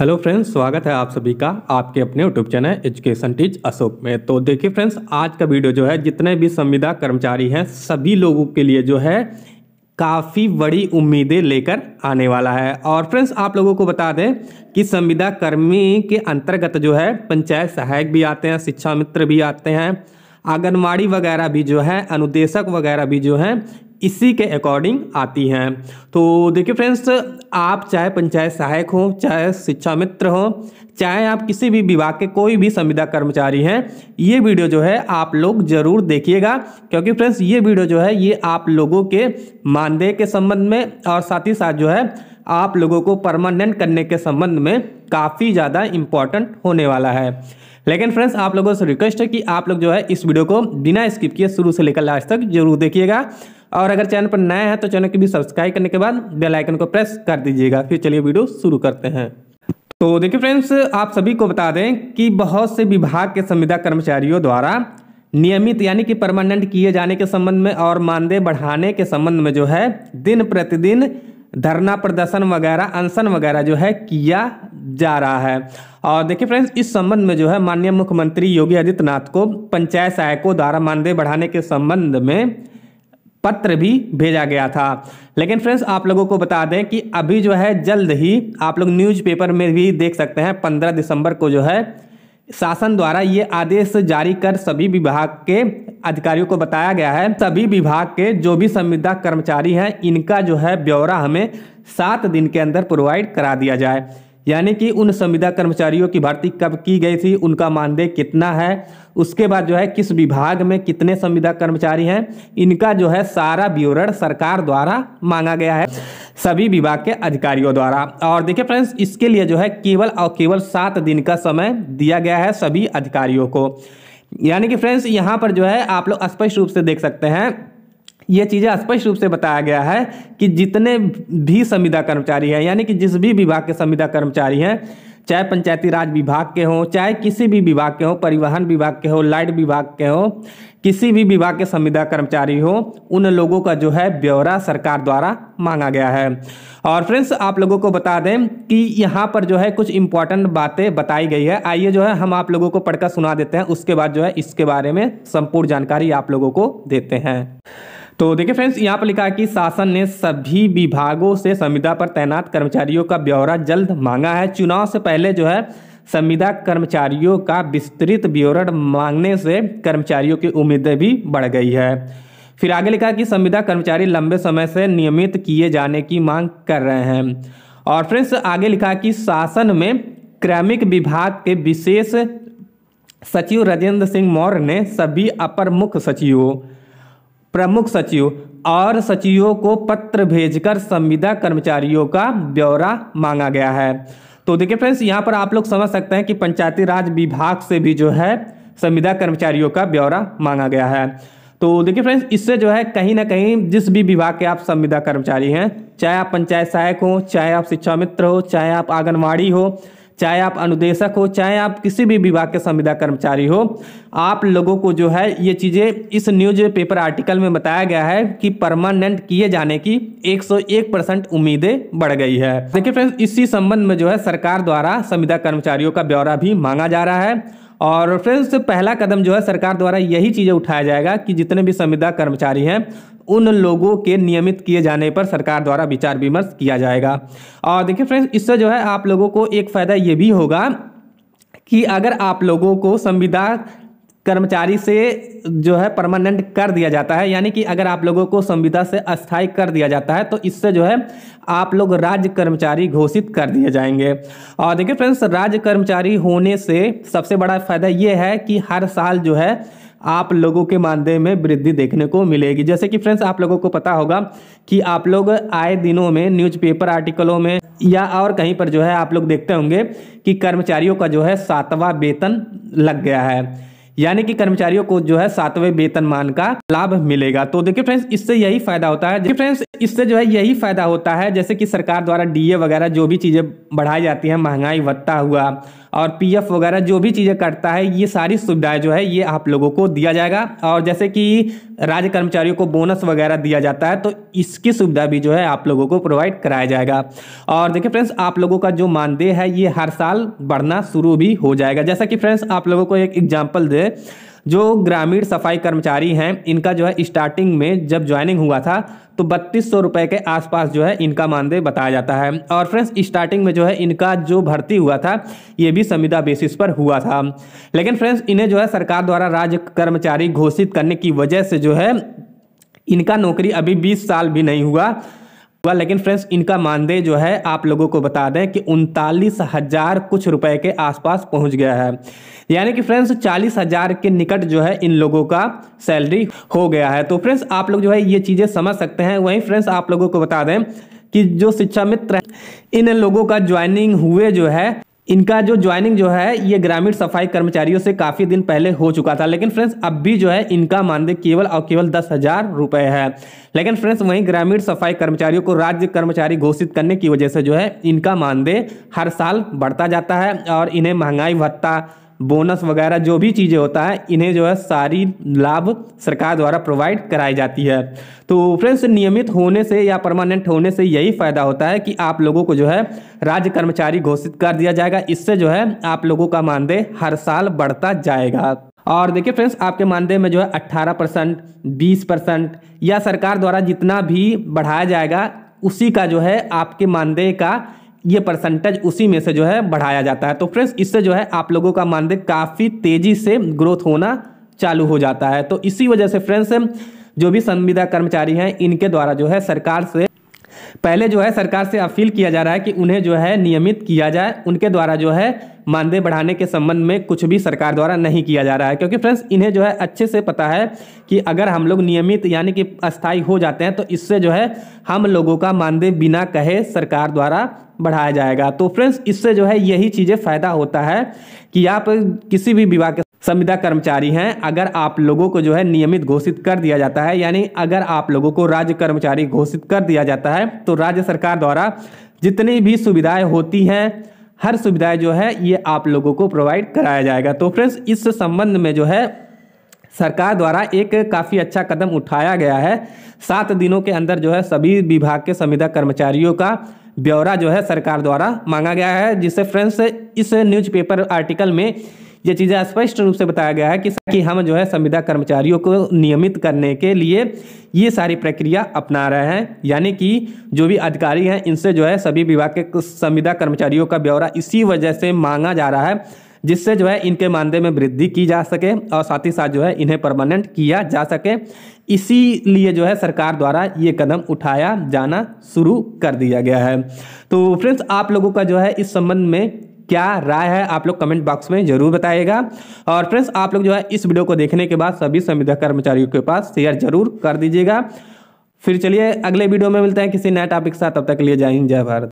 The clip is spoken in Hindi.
हेलो फ्रेंड्स स्वागत है आप सभी का आपके अपने YouTube channel education teach Ashok में तो देखिए फ्रेंड्स आज का वीडियो जो है जितने भी संविदा कर्मचारी हैं सभी लोगों के लिए जो है काफ़ी बड़ी उम्मीदें लेकर आने वाला है और फ्रेंड्स आप लोगों को बता दें कि संविदा कर्मी के अंतर्गत जो है पंचायत सहायक भी आते हैं शिक्षा मित्र भी आते हैं आंगनबाड़ी वगैरह भी जो है अनुदेशक वगैरह भी जो हैं इसी के अकॉर्डिंग आती हैं तो देखिए फ्रेंड्स आप चाहे पंचायत सहायक हो चाहे शिक्षा मित्र हो चाहे आप किसी भी विभाग के कोई भी संविदा कर्मचारी हैं ये वीडियो जो है आप लोग ज़रूर देखिएगा क्योंकि फ्रेंड्स ये वीडियो जो है ये आप लोगों के मानदेय के संबंध में और साथ ही साथ जो है आप लोगों को परमानेंट करने के संबंध में काफ़ी ज़्यादा इम्पॉर्टेंट होने वाला है लेकिन फ्रेंड्स आप लोगों से रिक्वेस्ट है कि आप लोग जो है इस वीडियो को बिना स्किप किए शुरू से लेकर लास्ट तक जरूर देखिएगा और अगर चैनल पर नया है तो चैनल के भी सब्सक्राइब करने के बाद बेल आइकन को प्रेस कर दीजिएगा फिर चलिए वीडियो शुरू करते हैं तो देखिए फ्रेंड्स आप सभी को बता दें कि बहुत से विभाग के संविदा कर्मचारियों द्वारा नियमित यानी कि परमानेंट किए जाने के संबंध में और मानदेय बढ़ाने के संबंध में जो है दिन प्रतिदिन धरना प्रदर्शन वगैरह अनशन वगैरह जो है किया जा रहा है और देखिए फ्रेंड्स इस संबंध में जो है माननीय मुख्यमंत्री योगी आदित्यनाथ को पंचायत सहायकों द्वारा मानदेय बढ़ाने के संबंध में पत्र भी भेजा गया था लेकिन फ्रेंड्स आप लोगों को बता दें कि अभी जो है जल्द ही आप लोग न्यूज़पेपर में भी देख सकते हैं पंद्रह दिसंबर को जो है शासन द्वारा ये आदेश जारी कर सभी विभाग के अधिकारियों को बताया गया है सभी विभाग के जो भी संविदा कर्मचारी हैं इनका जो है ब्यौरा हमें सात दिन के अंदर प्रोवाइड करा दिया जाए यानी कि उन संविदा कर्मचारियों की भर्ती कब की गई थी उनका मानदेय कितना है उसके बाद जो है किस विभाग में कितने संविदा कर्मचारी हैं इनका जो है सारा विवरण सरकार द्वारा मांगा गया है सभी विभाग के अधिकारियों द्वारा और देखिए फ्रेंड्स इसके लिए जो है केवल और केवल सात दिन का समय दिया गया है सभी अधिकारियों को यानी कि फ्रेंड्स यहाँ पर जो है आप लोग स्पष्ट रूप से देख सकते हैं ये चीज़ें स्पष्ट रूप से बताया गया है कि जितने भी संविदा कर्मचारी हैं यानी कि जिस भी विभाग के संविदा कर्मचारी हैं चाहे पंचायती राज विभाग के हों चाहे किसी भी विभाग के हों परिवहन विभाग के हों लाइट विभाग के हों किसी भी विभाग के संविदा कर्मचारी हो उन लोगों का जो है ब्यौरा सरकार द्वारा मांगा गया है और फ्रेंड्स आप लोगों को बता दें कि यहाँ पर जो है कुछ इंपॉर्टेंट बातें बताई गई है आइए जो है हम आप लोगों को पढ़कर सुना देते हैं उसके बाद जो है इसके बारे में संपूर्ण जानकारी आप लोगों को देते हैं तो देखिए फ्रेंड्स यहाँ पर लिखा है कि शासन ने सभी विभागों से संविदा पर तैनात कर्मचारियों का ब्यौरा जल्द मांगा है चुनाव से पहले जो है संविदा कर्मचारियों का विस्तृत ब्यौरा मांगने से कर्मचारियों की उम्मीदें भी बढ़ गई है फिर आगे लिखा कि संविदा कर्मचारी लंबे समय से नियमित किए जाने की मांग कर रहे हैं और फ्रेंड्स आगे लिखा कि शासन में क्रमिक विभाग के विशेष सचिव राजेंद्र सिंह मौर्य ने सभी अपर मुख्य सचिवों प्रमुख सचिव और सचिवों को पत्र भेजकर संविदा कर्मचारियों का ब्यौरा मांगा गया है तो देखिए फ्रेंड्स यहाँ पर आप लोग समझ सकते हैं कि पंचायती राज विभाग से भी जो है संविदा कर्मचारियों का ब्यौरा मांगा गया है तो देखिए फ्रेंड्स इससे जो है कहीं ना कहीं जिस भी विभाग के आप संविदा कर्मचारी हैं चाहे आप पंचायत सहायक हो चाहे आप शिक्षा मित्र हो चाहे आप आंगनवाड़ी हो चाहे आप अनुदेशक हो चाहे आप किसी भी विभाग के संविदा कर्मचारी हो आप लोगों को जो है ये चीज़ें इस न्यूज पेपर आर्टिकल में बताया गया है कि परमानेंट किए जाने की 101 परसेंट उम्मीदें बढ़ गई है देखिए फ्रेंड्स इसी संबंध में जो है सरकार द्वारा संविदा कर्मचारियों का ब्यौरा भी मांगा जा रहा है और फ्रेंड्स पहला कदम जो है सरकार द्वारा यही चीज़ें उठाया जाएगा कि जितने भी संविदा कर्मचारी हैं उन लोगों के नियमित किए जाने पर सरकार द्वारा विचार विमर्श किया जाएगा और देखिए फ्रेंड्स इससे जो है आप लोगों को एक फ़ायदा ये भी होगा कि अगर आप लोगों को संविदा कर्मचारी से जो है परमानेंट कर दिया जाता है यानी कि अगर आप लोगों को संविदा से अस्थायी कर दिया जाता है तो इससे जो है आप लोग राज्य कर्मचारी घोषित कर दिए जाएंगे और देखिए फ्रेंड्स राज्य कर्मचारी होने से सबसे बड़ा फायदा ये है कि हर साल जो है आप लोगों के मानदेय में वृद्धि देखने को मिलेगी जैसे कि फ्रेंड्स आप लोगों को पता होगा कि आप लोग आए दिनों में न्यूज़पेपर आर्टिकलों में या और कहीं पर जो है आप लोग देखते होंगे कि कर्मचारियों का जो है सातवां वेतन लग गया है यानी कि कर्मचारियों को जो है सातवें वेतनमान का लाभ मिलेगा तो देखिए फ्रेंड्स इससे यही फायदा होता है देखिए फ्रेंड्स इससे जो है यही फायदा होता है जैसे कि सरकार द्वारा डीए वगैरह जो भी चीज़ें बढ़ाई जाती हैं महंगाई भत्ता हुआ और पीएफ वगैरह जो भी चीज़ें करता है ये सारी सुविधाएं जो है ये आप लोगों को दिया जाएगा और जैसे कि राज्य कर्मचारियों को बोनस वगैरह दिया जाता है तो इसकी सुविधा भी जो है आप लोगों को प्रोवाइड कराया जाएगा और देखिए फ्रेंड्स आप लोगों का जो मानदेय है ये हर साल बढ़ना शुरू भी हो जाएगा जैसा कि फ्रेंड्स आप लोगों को एक एग्जाम्पल दे जो ग्रामीण सफाई कर्मचारी हैं इनका जो है स्टार्टिंग में जब ज्वाइनिंग हुआ था तो बत्तीस सौ रुपये के आसपास जो है इनका मानदेय बताया जाता है और फ्रेंड्स स्टार्टिंग में जो है इनका जो भर्ती हुआ था ये भी संविदा बेसिस पर हुआ था लेकिन फ्रेंड्स इन्हें जो है सरकार द्वारा राज्य कर्मचारी घोषित करने की वजह से जो है इनका नौकरी अभी 20 साल भी नहीं हुआ हुआ लेकिन फ्रेंड्स इनका मानदेय जो है आप लोगों को बता दें कि उनतालीस हज़ार कुछ रुपए के आसपास पहुंच गया है यानी कि फ्रेंड्स चालीस हज़ार के निकट जो है इन लोगों का सैलरी हो गया है तो फ्रेंड्स आप लोग जो है ये चीज़ें समझ सकते हैं वहीं फ्रेंड्स आप लोगों को बता दें कि जो शिक्षा मित्र इन लोगों का ज्वाइनिंग हुए जो है इनका जो ज्वाइनिंग जो है ये ग्रामीण सफाई कर्मचारियों से काफ़ी दिन पहले हो चुका था लेकिन फ्रेंड्स अब भी जो है इनका मानदेय केवल और केवल दस हज़ार रुपये है लेकिन फ्रेंड्स वहीं ग्रामीण सफाई कर्मचारियों को राज्य कर्मचारी घोषित करने की वजह से जो है इनका मानदेय हर साल बढ़ता जाता है और इन्हें महंगाई भत्ता बोनस वगैरह जो भी चीज़ें होता है इन्हें जो है सारी लाभ सरकार द्वारा प्रोवाइड कराई जाती है तो फ्रेंड्स नियमित होने से या परमानेंट होने से यही फ़ायदा होता है कि आप लोगों को जो है राज्य कर्मचारी घोषित कर दिया जाएगा इससे जो है आप लोगों का मानदेय हर साल बढ़ता जाएगा और देखिए फ्रेंड्स आपके मानदेय में जो है 18 परसेंट बीस परसेंट या सरकार द्वारा जितना भी बढ़ाया जाएगा उसी का जो है आपके मानदेय का ये परसेंटेज उसी में से जो है बढ़ाया जाता है तो फ्रेंड्स इससे जो है आप लोगों का मानदेय काफ़ी तेज़ी से ग्रोथ होना चालू हो जाता है तो इसी वजह से फ्रेंड्स जो भी संविदा कर्मचारी हैं इनके द्वारा जो है सरकार से पहले जो है सरकार से अपील किया जा रहा है कि उन्हें जो है नियमित किया जाए उनके द्वारा जो है मानदेय बढ़ाने के संबंध में कुछ भी सरकार द्वारा नहीं किया जा रहा है क्योंकि फ्रेंड्स इन्हें जो है अच्छे से पता है कि अगर हम लोग नियमित यानी कि अस्थायी हो जाते हैं तो इससे जो है हम लोगों का मानदेय बिना कहे सरकार द्वारा बढ़ाया जाएगा तो फ्रेंड्स इससे जो है यही चीज़ें फ़ायदा होता है कि आप किसी भी विभाग के संविदा कर्मचारी हैं अगर आप लोगों को जो है नियमित घोषित कर दिया जाता है यानी अगर आप लोगों को राज्य कर्मचारी घोषित कर दिया जाता है तो राज्य सरकार द्वारा जितनी भी सुविधाएं होती हैं हर सुविधाएं जो है ये आप लोगों को प्रोवाइड कराया जाएगा तो फ्रेंड्स इस संबंध में जो है सरकार द्वारा एक काफ़ी अच्छा कदम उठाया गया है सात दिनों के अंदर जो है सभी विभाग के संविदा कर्मचारियों का ब्यौरा जो है सरकार द्वारा मांगा गया है जिससे फ्रेंड्स इस न्यूज़पेपर आर्टिकल में ये चीज़ें स्पष्ट रूप से बताया गया है कि, कि हम जो है संविदा कर्मचारियों को नियमित करने के लिए ये सारी प्रक्रिया अपना रहे हैं यानी कि जो भी अधिकारी हैं इनसे जो है सभी विभाग के संविदा कर्मचारियों का ब्यौरा इसी वजह से मांगा जा रहा है जिससे जो है इनके मानदेय में वृद्धि की जा सके और साथ ही साथ जो है इन्हें परमानेंट किया जा सके इसीलिए जो है सरकार द्वारा ये कदम उठाया जाना शुरू कर दिया गया है तो फ्रेंड्स आप लोगों का जो है इस संबंध में क्या राय है आप लोग कमेंट बॉक्स में जरूर बताइएगा और फ्रेंड्स आप लोग जो है इस वीडियो को देखने के बाद सभी संविदा कर्मचारियों के पास शेयर जरूर कर दीजिएगा फिर चलिए अगले वीडियो में मिलते हैं किसी नए टॉपिक के साथ तब तक के लिए जय हिंद जय भारत